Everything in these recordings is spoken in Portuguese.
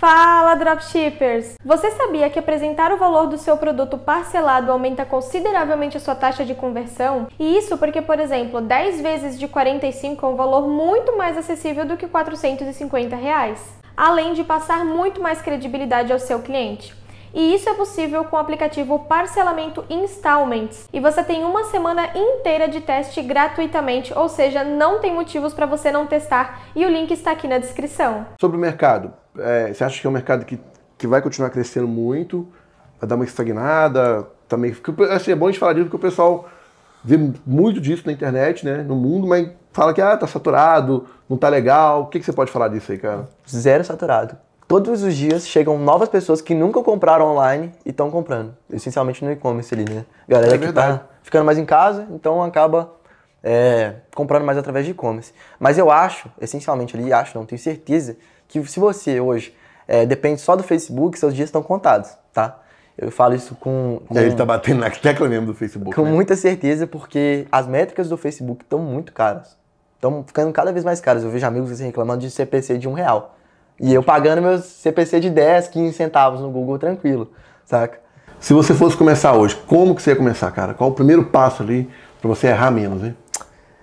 Fala dropshippers! Você sabia que apresentar o valor do seu produto parcelado aumenta consideravelmente a sua taxa de conversão? E isso porque, por exemplo, 10 vezes de 45 é um valor muito mais acessível do que 450 reais. Além de passar muito mais credibilidade ao seu cliente. E isso é possível com o aplicativo Parcelamento Installments. E você tem uma semana inteira de teste gratuitamente, ou seja, não tem motivos para você não testar. E o link está aqui na descrição. Sobre o mercado, é, você acha que é um mercado que, que vai continuar crescendo muito? Vai dar uma estagnada? Também, assim, é bom a gente falar disso porque o pessoal vê muito disso na internet, né, no mundo, mas fala que ah, tá saturado, não tá legal. O que, que você pode falar disso aí, cara? Zero saturado todos os dias chegam novas pessoas que nunca compraram online e estão comprando. Essencialmente no e-commerce ali, né? Galera é que tá ficando mais em casa, então acaba é, comprando mais através de e-commerce. Mas eu acho, essencialmente ali, acho, não tenho certeza, que se você hoje é, depende só do Facebook, seus dias estão contados, tá? Eu falo isso com. com é, ele tá batendo na tecla mesmo do Facebook. Com né? muita certeza, porque as métricas do Facebook estão muito caras. Estão ficando cada vez mais caras. Eu vejo amigos assim, reclamando de CPC de um real. E eu pagando meus CPC de 10, 15 centavos no Google tranquilo, saca? Se você fosse começar hoje, como que você ia começar, cara? Qual o primeiro passo ali para você errar menos, hein?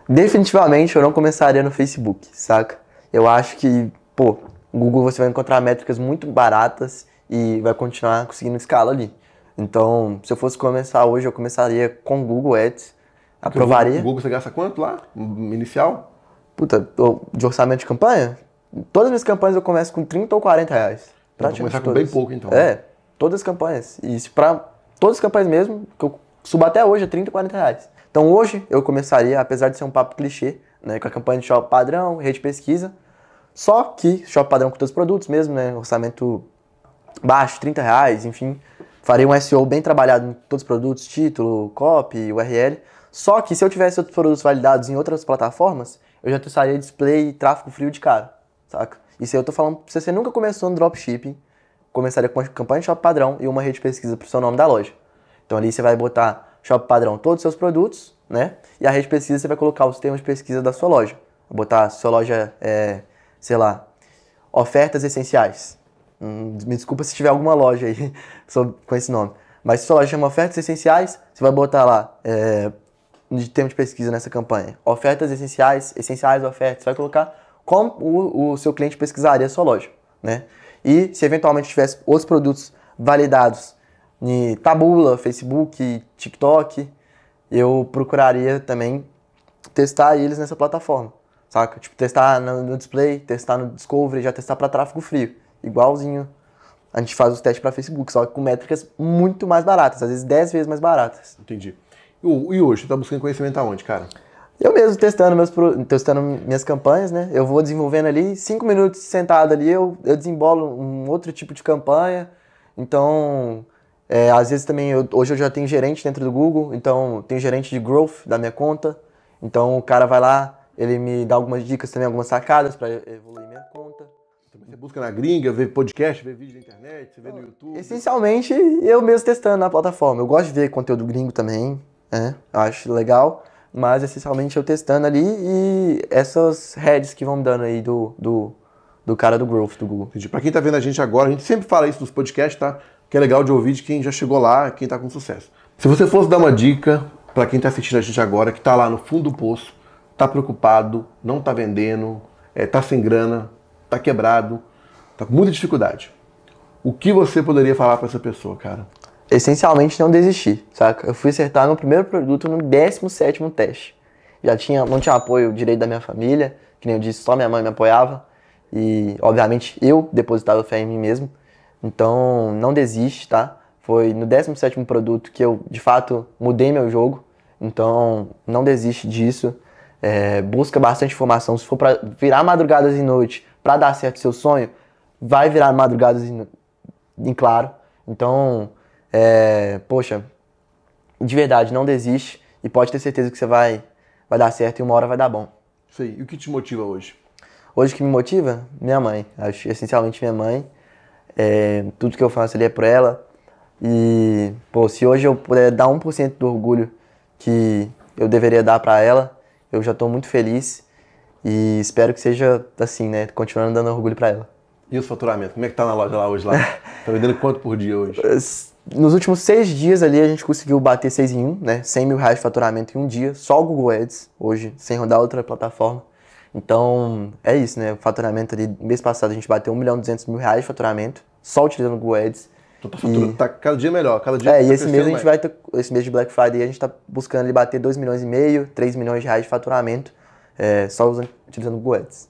Definitivamente eu não começaria no Facebook, saca? Eu acho que, pô, no Google você vai encontrar métricas muito baratas e vai continuar conseguindo escala ali. Então, se eu fosse começar hoje, eu começaria com Google Ads, aprovaria. Google, o Google você gasta quanto lá, inicial? Puta, de orçamento de campanha? Todas as minhas campanhas eu começo com 30 ou 40 reais. Então, começar com bem pouco, então. É, né? todas as campanhas. E se pra todas as campanhas mesmo, que eu subo até hoje é 30, 40 reais. Então hoje eu começaria, apesar de ser um papo clichê, né, com a campanha de shopping padrão, rede pesquisa, só que shopping padrão com todos os produtos mesmo, né, orçamento baixo, 30 reais, enfim, faria um SEO bem trabalhado em todos os produtos, título, copy, URL, só que se eu tivesse outros produtos validados em outras plataformas, eu já testaria display e tráfego frio de cara saca? Isso aí eu tô falando, se você nunca começou no dropshipping, começaria com uma campanha de shop padrão e uma rede de pesquisa pro seu nome da loja. Então ali você vai botar shop padrão todos os seus produtos, né? E a rede de pesquisa você vai colocar os termos de pesquisa da sua loja. Vou botar sua loja, é, sei lá, ofertas essenciais. Hum, me desculpa se tiver alguma loja aí com esse nome. Mas se sua loja chama ofertas essenciais, você vai botar lá é, de termo de pesquisa nessa campanha. Ofertas essenciais, essenciais ofertas. Você vai colocar como o, o seu cliente pesquisaria a sua loja, né? E se eventualmente tivesse outros produtos validados em Tabula, Facebook, TikTok, eu procuraria também testar eles nessa plataforma, saca? Tipo, testar no display, testar no Discovery, já testar para tráfego frio, igualzinho a gente faz os testes para Facebook, só que com métricas muito mais baratas, às vezes 10 vezes mais baratas. Entendi. E hoje, você está buscando conhecimento aonde, cara? Eu mesmo testando, meus, testando minhas campanhas, né? Eu vou desenvolvendo ali, cinco minutos sentado ali, eu, eu desembolo um outro tipo de campanha. Então, é, às vezes também, eu, hoje eu já tenho gerente dentro do Google, então tenho gerente de growth da minha conta. Então o cara vai lá, ele me dá algumas dicas também, algumas sacadas para evoluir minha conta. Você busca na gringa, vê podcast, vê vídeo na internet, ver no YouTube? Essencialmente, eu mesmo testando na plataforma. Eu gosto de ver conteúdo gringo também, é, acho legal. Mas essencialmente eu testando ali e essas heads que vão dando aí do, do, do cara do growth do Google. Entendi. Pra quem tá vendo a gente agora, a gente sempre fala isso nos podcasts, tá? Que é legal de ouvir de quem já chegou lá, quem tá com sucesso. Se você fosse dar uma dica para quem tá assistindo a gente agora, que tá lá no fundo do poço, tá preocupado, não tá vendendo, é, tá sem grana, tá quebrado, tá com muita dificuldade. O que você poderia falar para essa pessoa, cara? essencialmente não desisti, saca? Eu fui acertar no primeiro produto no 17 teste. Já tinha, não tinha apoio direito da minha família, que nem eu disse, só minha mãe me apoiava. E, obviamente, eu depositava fé em mim mesmo. Então, não desiste, tá? Foi no 17 produto que eu, de fato, mudei meu jogo. Então, não desiste disso. É, busca bastante informação. Se for para virar madrugadas e noite para dar certo seu sonho, vai virar madrugadas em, em claro. Então, é, poxa, de verdade, não desiste e pode ter certeza que você vai, vai dar certo e uma hora vai dar bom. Isso aí. E o que te motiva hoje? Hoje o que me motiva? Minha mãe. Acho essencialmente minha mãe. É, tudo que eu faço ali é por ela. E, pô, se hoje eu puder dar 1% do orgulho que eu deveria dar para ela, eu já tô muito feliz. E espero que seja assim, né? Continuando dando orgulho para ela. E o faturamento? Como é que tá na loja lá hoje lá? tá vendendo quanto por dia hoje? Nos últimos seis dias ali a gente conseguiu bater seis em um né? 100 mil reais de faturamento em um dia, só o Google Ads, hoje, sem rodar outra plataforma. Então, é isso, né? O faturamento ali, mês passado a gente bateu 1 milhão e 200 mil reais de faturamento, só utilizando o Google Ads. Então tá, e... tá cada dia melhor, cada dia É, tá e esse mês a gente vai ter, esse mês de Black Friday a gente tá buscando ali bater 2 milhões e meio, 3 milhões de reais de faturamento, é, só usando, utilizando o Google Ads.